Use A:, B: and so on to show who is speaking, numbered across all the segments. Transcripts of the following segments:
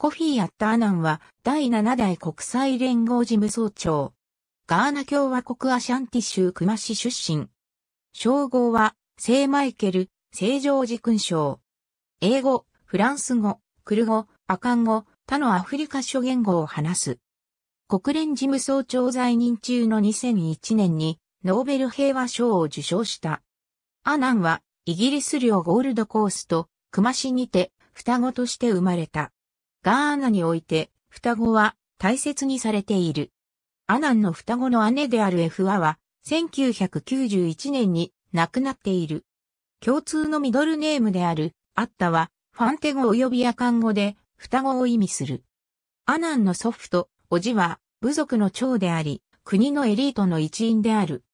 A: コフィー・アッターナンは第7代国際連合事務総長。ガーナ共和国アシャンティ州熊市出身。称号は、聖マイケル、聖ジョージ勲章。英語、フランス語、クル語、アカン語、他のアフリカ諸言語を話す。国連事務総長在任中の2001年にノーベル平和賞を受賞した。アナンはイギリス領ゴールドコースト、熊市にて双子として生まれた。ガーナにおいて、双子は大切にされている。アナンの双子の姉であるエフアは、1991年に亡くなっている。共通のミドルネームである、アッタは、ファンテ語及びアカン語で、双子を意味する。アナンの祖父と、おじは、部族の長であり、国のエリートの一員である。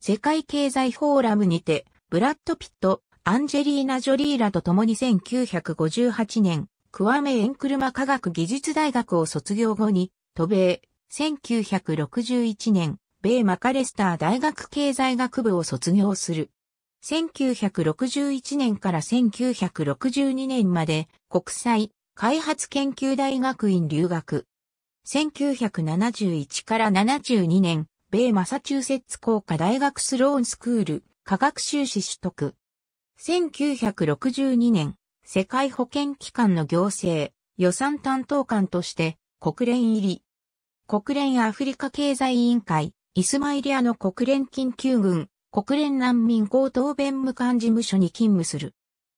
A: 世界経済フォーラムにて、ブラッド・ピット、アンジェリーナ・ジョリーラと共に1958年、クワメ・エンクルマ科学技術大学を卒業後に、渡米、1961年、米マカレスター大学経済学部を卒業する。1961年から1962年まで国際開発研究大学院留学。1971から72年、米マサチューセッツ工科大学スローンスクール科学修士取得。1962年、世界保健機関の行政、予算担当官として国連入り。国連アフリカ経済委員会、イスマイリアの国連緊急軍、国連難民高等弁務官事務所に勤務する。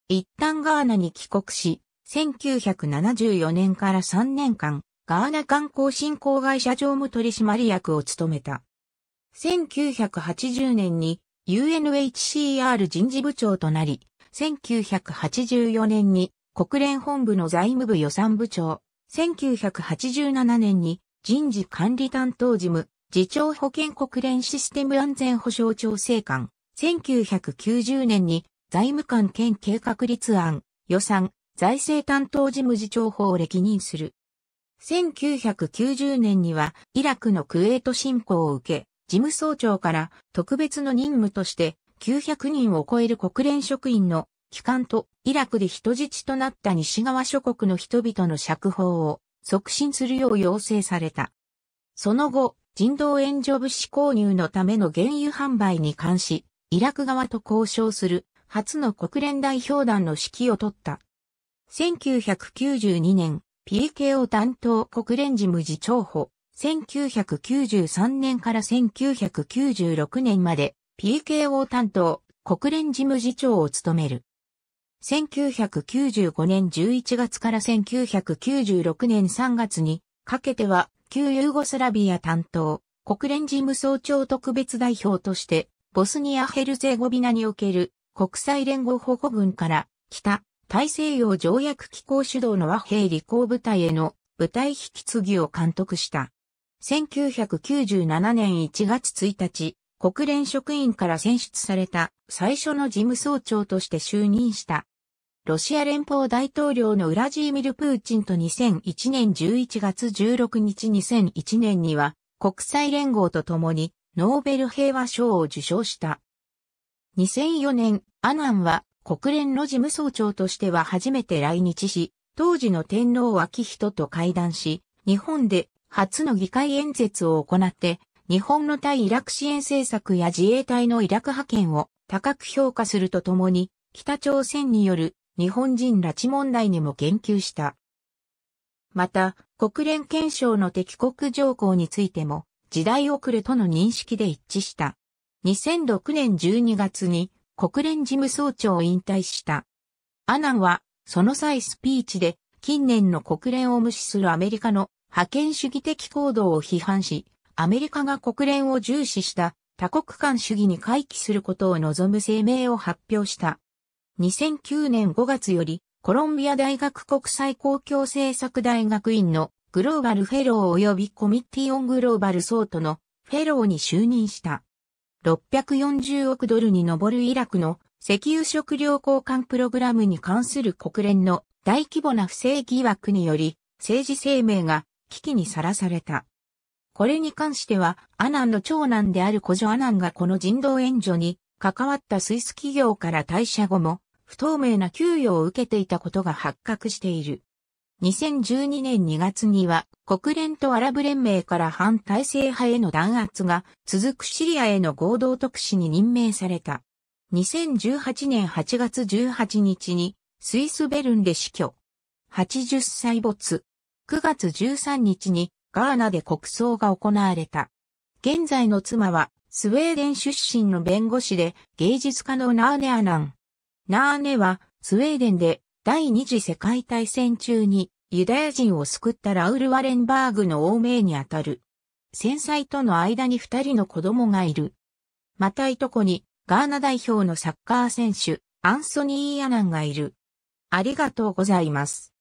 A: 一旦ガーナに帰国し、1974年から3年間、ガーナ観光振興会社常務取締役を務めた。1980年に UNHCR 人事部長となり、1984年に国連本部の財務部予算部長、1987年に人事管理担当事務、次長保健国連システム安全保障調整官、1990年に財務官兼計画立案、予算、財政担当事務次長法を歴任する。1990年にはイラクのクウェート侵攻を受け、事務総長から特別の任務として900人を超える国連職員の帰還とイラクで人質となった西側諸国の人々の釈放を促進するよう要請された。その後、人道援助物資購入のための原油販売に関し、イラク側と交渉する初の国連代表団の指揮を取った。1992年、PKO 担当国連事務次長補、1993年から1996年まで PKO 担当、国連事務次長を務める。1995年11月から1996年3月にかけては旧ユーゴスラビア担当、国連事務総長特別代表として、ボスニア・ヘルゼゴビナにおける国際連合保護軍から北大西洋条約機構主導の和平履行部隊への部隊引き継ぎを監督した。1997年1月1日、国連職員から選出された最初の事務総長として就任した。ロシア連邦大統領のウラジーミル・プーチンと2001年11月16日2001年には国際連合と共にノーベル平和賞を受賞した。2004年、アナンは国連の事務総長としては初めて来日し、当時の天皇昭人と会談し、日本で初の議会演説を行って日本の対イラク支援政策や自衛隊のイラク派遣を高く評価するとともに、北朝鮮による日本人拉致問題にも言及した。また、国連憲章の敵国条項についても、時代遅れとの認識で一致した。2006年12月に国連事務総長を引退した。アナンは、その際スピーチで、近年の国連を無視するアメリカの覇権主義的行動を批判し、アメリカが国連を重視した多国間主義に回帰することを望む声明を発表した。2009年5月よりコロンビア大学国際公共政策大学院のグローバルフェロー及びコミッティオングローバルソートのフェローに就任した。640億ドルに上るイラクの石油食料交換プログラムに関する国連の大規模な不正疑惑により政治生命が危機にさらされた。これに関しては、アナンの長男である古女アナンがこの人道援助に関わったスイス企業から退社後も、不透明な給与を受けていたことが発覚している。2012年2月には国連とアラブ連盟から反体制派への弾圧が続くシリアへの合同特使に任命された。2018年8月18日にスイスベルンで死去。80歳没。9月13日にガーナで国葬が行われた。現在の妻は、スウェーデン出身の弁護士で芸術家のナーネ・アナン。ナーネは、スウェーデンで第二次世界大戦中にユダヤ人を救ったラウル・ワレンバーグの王名にあたる。戦災との間に二人の子供がいる。またいとこに、ガーナ代表のサッカー選手、アンソニー・アナンがいる。ありがとうございます。